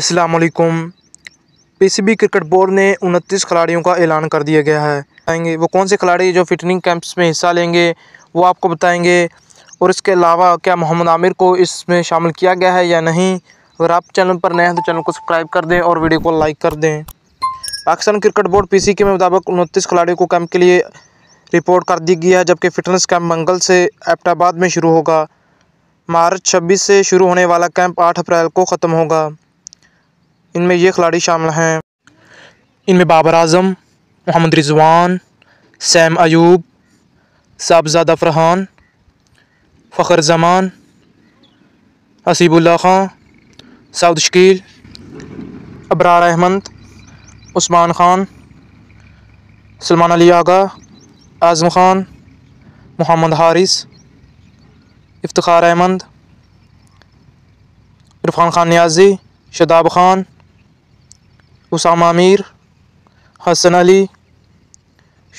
असलकुम B cricket board ने उनतीस खिलाड़ियों का ऐलान कर दिया गया है आएंगे वो कौन से खिलाड़ी जो फिटनिंग कैंप्स में हिस्सा लेंगे वो आपको बताएंगे और इसके अलावा क्या मोहम्मद आमिर को इसमें शामिल किया गया है या नहीं अगर आप चैनल पर नए हैं तो चैनल को सब्सक्राइब कर दें और वीडियो को लाइक कर दें पाकिस्तान क्रिकेट बोर्ड पी के मुताबिक उनतीस खिलाड़ियों को कैंप के लिए रिपोर्ट कर दी गई है जबकि फ़िटनेस कैंप मंगल से एबटाबाद में शुरू होगा मार्च छब्बीस से शुरू होने वाला कैंप आठ अप्रैल को ख़त्म होगा इनमें ये खिलाड़ी शामिल हैं इनमें बाबर आजम मोहम्मद रिजवान सैम अयूब साहबजाद फरहान फ़खर जमान असीबुल्ला खां साउद शकील अबरार अहमद उस्मान ख़ान सलमान अली आगा आज़म ख़ान मोहम्मद हारिस इफ्तार अहमद इरफान ख़ान न्याजी शदाब ख़ान उसामा मीर हसन अली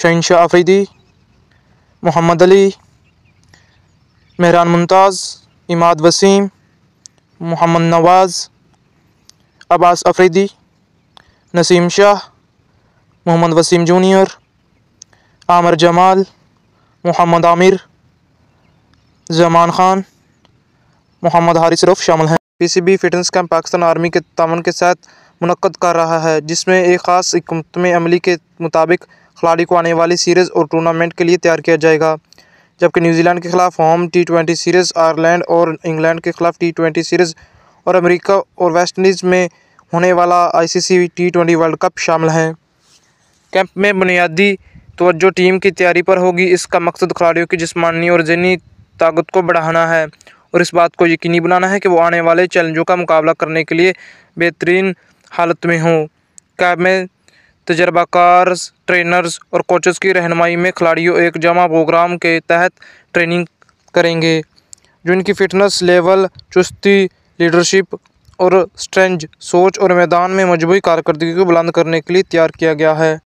शहनशाह आफरीदी मोहम्मद अली मेहरान मुमताज़ इमाद वसीम मोहम्मद नवाज़ अब्बास अफरीदी नसीम शाह मोहम्मद वसीम जूनियर आमर जमाल मोहम्मद आमिर जमान ख़ान मोहम्मद हारिस रफ़ शामिल हैं PCB fitness camp Pakistan army के तावन के साथ मनक़द कर रहा है जिसमें एक ख़ास हमतम अमली के मुताबिक खिलाड़ी को आने वाली सीरीज़ और टूर्नामेंट के लिए तैयार किया जाएगा जबकि न्यूजीलैंड के खिलाफ home T twenty series Ireland और इंग्लैंड के खिलाफ टी ट्वेंटी सीरीज़ और अमेरिका और वेस्ट इंडीज़ में होने वाला ICC T twenty World Cup शामिल है कैंप में बुनियादी तोज्जो टीम की तैयारी पर होगी इसका मकसद खिलाड़ियों की जिसमानी और जहनी ताकत को बढ़ाना है और इस बात को यकीनी बनाना है कि वो आने वाले चैलेंजों का मुकाबला करने के लिए बेहतरीन हालत में हों कैब में तजर्बाकार ट्रेनर्स और कोचेस की रहनमाई में खिलाड़ियों एक जमा प्रोग्राम के तहत ट्रेनिंग करेंगे जो इनकी फ़िटनेस लेवल चुस्ती लीडरशिप और स्ट्रेंज सोच और मैदान में मजबूत कारकर्दगी को बुलंद करने के लिए तैयार किया गया है